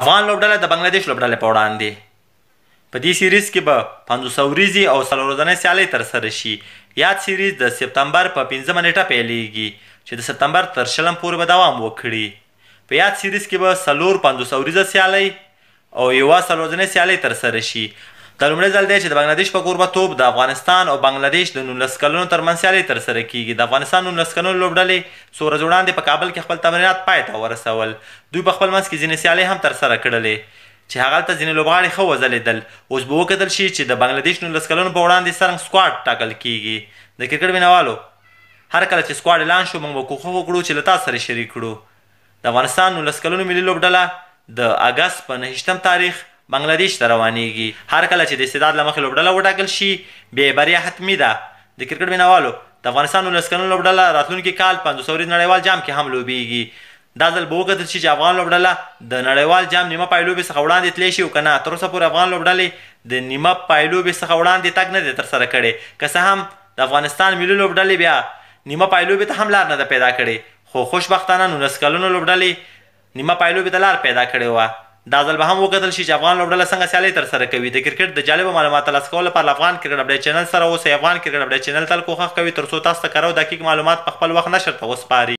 افغان لوبډله د بنگلاديش لوبډله په وړاندې په دې سیریز کې به 500 ورځې او سلورزنې سیالي تر سره شي یاد سیریز د سپتمبر په 15 نیټه پیلیږي چې د سپتمبر تر شلم پورې به دوام وکړي په یاد سیریز کې به سلور 500 ورځې سیالي او یو سلورزنې سیالي تر سره شي د لومړي ځل دی چې د بنگلاديش په کوربتوب د افغانستان او بنگلاديش د 19 کلونو ترمنځ سیالي تر سره کیږي د افغانستان 19 کلونو لوبډلې سور جوړاندې په کابل کې خپل تمرینات پای ته ورسول دوی په خپل منځ کې ځینې سیالي هم تر سره کړلې چې هغه ته ځینې لوبغاړي خو وځلېدل اوس به وکتل شي چې د بنگلاديش 19 کلونو په وړاندې سرنګ سکواډ ټاکل کیږي د کرکټ ویناوالو هر کله چې سکواډ اعلان شو موږ به کوښښ وکړو چې له تاسو سره شریک کړو د افغانستان 19 کلونو ملي لوبډله د اگست په 9 تاریخ بنگلاديش ته روانیږي هر کله چې د استعداد لمخې لوبډله وټاکل شي بې بریا حتمی ده د کرکټ بینوالو د افغانستان ولسکلن لوبډله راتلونکي کال 500 ورځ نړیوال جام کې هم لوبیږي دا ځل به وکتل شي چې افغان لوبډله د نړیوال جام نیمه پایلوبې څخه وړاندې تللی شي او که نه تر اوسه پورې افغان لوبډلې د نیمه پایلوبې څخه وړاندې تګ نه دی ترسره کړی که څه هم د افغانستان ملي لوبډلې بیا نیمه پایلوبې ته هم لار نه ده پیدا کړې خو خوشبختانه نولس کلونو لوبډلې نیمه پایلوبې ته لار پیدا کړې وه دا ځل به هم وکتل شي چې افغان لوبډله څنګه سیالي تر سره کوي د کرکټ د جالب معلومات ترلاسه کولو لپاره افغان کرکټ اپډیټ چینل سره اوسئ افغان کرکټ اپډیټ چینل تل کوښښ کوي تر څو تاسو ته کارو دقیق معلومات په خپل وخت نشر ته وسپاري